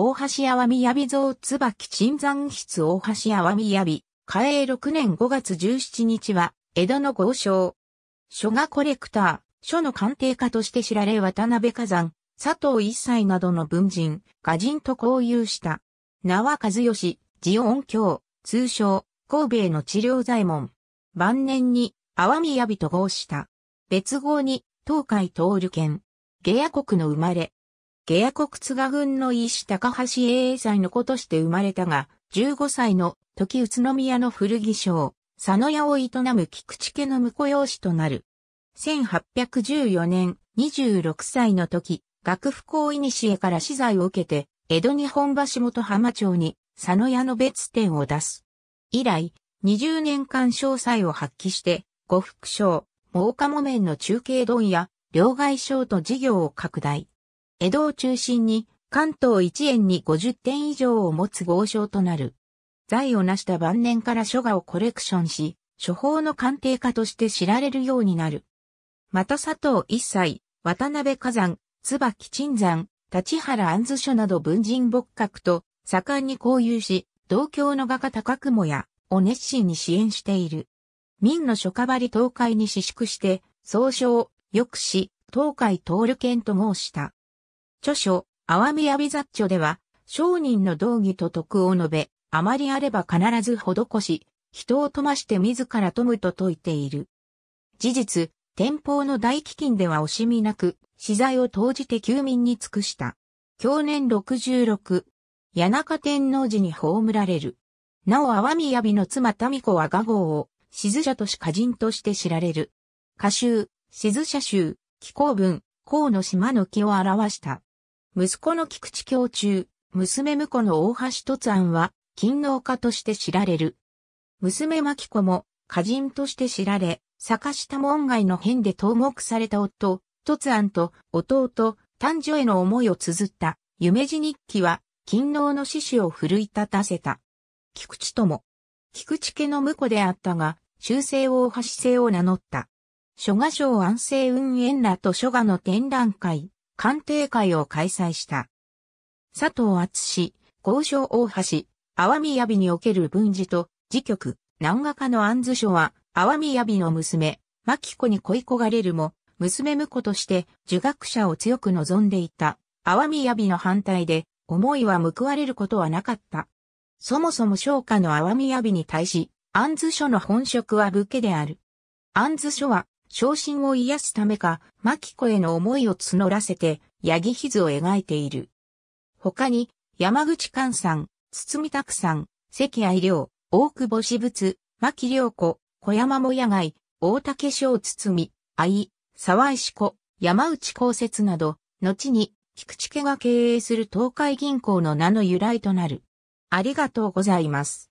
大橋阿波やび像椿椿山筆大橋阿波やび、嘉永6年5月17日は、江戸の豪商。書画コレクター、書の鑑定家として知られ渡辺火山、佐藤一斎などの文人、画人と交友した。名は和義、慈音教、通称、神戸への治療左門。晩年に、阿波やびと合した。別号に、東海東流県。下野国の生まれ。ゲア国津賀軍の医師高橋英英祭の子として生まれたが、15歳の時宇都宮の古着商、佐野屋を営む菊池家の婿養子となる。1814年、26歳の時、学府校医西へから資材を受けて、江戸日本橋本浜町に佐野屋の別店を出す。以来、20年間詳細を発揮して、呉服商、猛花木綿の中継丼や、両替商と事業を拡大。江戸を中心に関東一円に50点以上を持つ豪商となる。財を成した晩年から書画をコレクションし、処方の鑑定家として知られるようになる。また佐藤一切、渡辺火山、椿鎮山、立原安図書など文人牧閣と盛んに交友し、同郷の画家高雲やを熱心に支援している。民の書家張り東海に私縮して、総称、抑止、東海通る県と申した。著書、アワミアビザッチョでは、商人の道義と徳を述べ、あまりあれば必ず施し、人を富まして自ら富むと説いている。事実、天保の大飢饉では惜しみなく、資材を投じて休民に尽くした。去年66、谷中天皇寺に葬られる。なお、阿波宮美の妻民子は画号を、静者とし歌人として知られる。歌集、静者集、気候文、甲の島の木を表した。息子の菊池教中、娘婿の大橋突庵は、勤労家として知られる。娘牧子も、歌人として知られ、坂下門外の変で投獄された夫、突庵と弟、丹女への思いを綴った、夢二日記は、勤労の獅子を奮い立たせた。菊池とも、菊池家の婿であったが、修正大橋姓を名乗った。諸賀省安政運営らと諸賀の展覧会、鑑定会を開催した。佐藤厚氏、交渉大橋、波宮美における文字と、辞局、南画家の安図書は、波宮美の娘、牧子に恋焦がれるも、娘婿として受学者を強く望んでいた、波宮美の反対で、思いは報われることはなかった。そもそも商家の波宮美に対し、安図書の本職は武家である。安図書は、昇進を癒すためか、牧子への思いを募らせて、ヤギヒズを描いている。他に、山口寛さん、堤拓さん、関愛良、大久保志仏、牧良子、小山も野外、大竹翔堤、愛、沢石子、山内公設など、後に、菊池家が経営する東海銀行の名の由来となる。ありがとうございます。